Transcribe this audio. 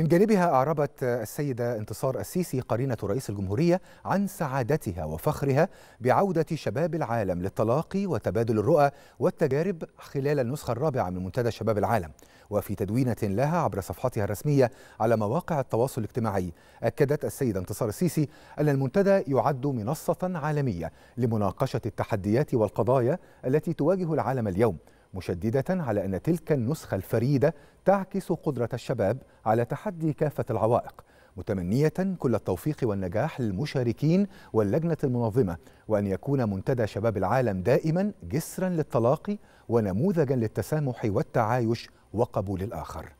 من جانبها أعربت السيدة انتصار السيسي قرينة رئيس الجمهورية عن سعادتها وفخرها بعودة شباب العالم للتلاقي وتبادل الرؤى والتجارب خلال النسخة الرابعة من منتدى شباب العالم وفي تدوينة لها عبر صفحتها الرسمية على مواقع التواصل الاجتماعي أكدت السيدة انتصار السيسي أن المنتدى يعد منصة عالمية لمناقشة التحديات والقضايا التي تواجه العالم اليوم مشددة على أن تلك النسخة الفريدة تعكس قدرة الشباب على تحدي كافة العوائق متمنية كل التوفيق والنجاح للمشاركين واللجنة المنظمة وأن يكون منتدى شباب العالم دائما جسرا للتلاقي ونموذجا للتسامح والتعايش وقبول الآخر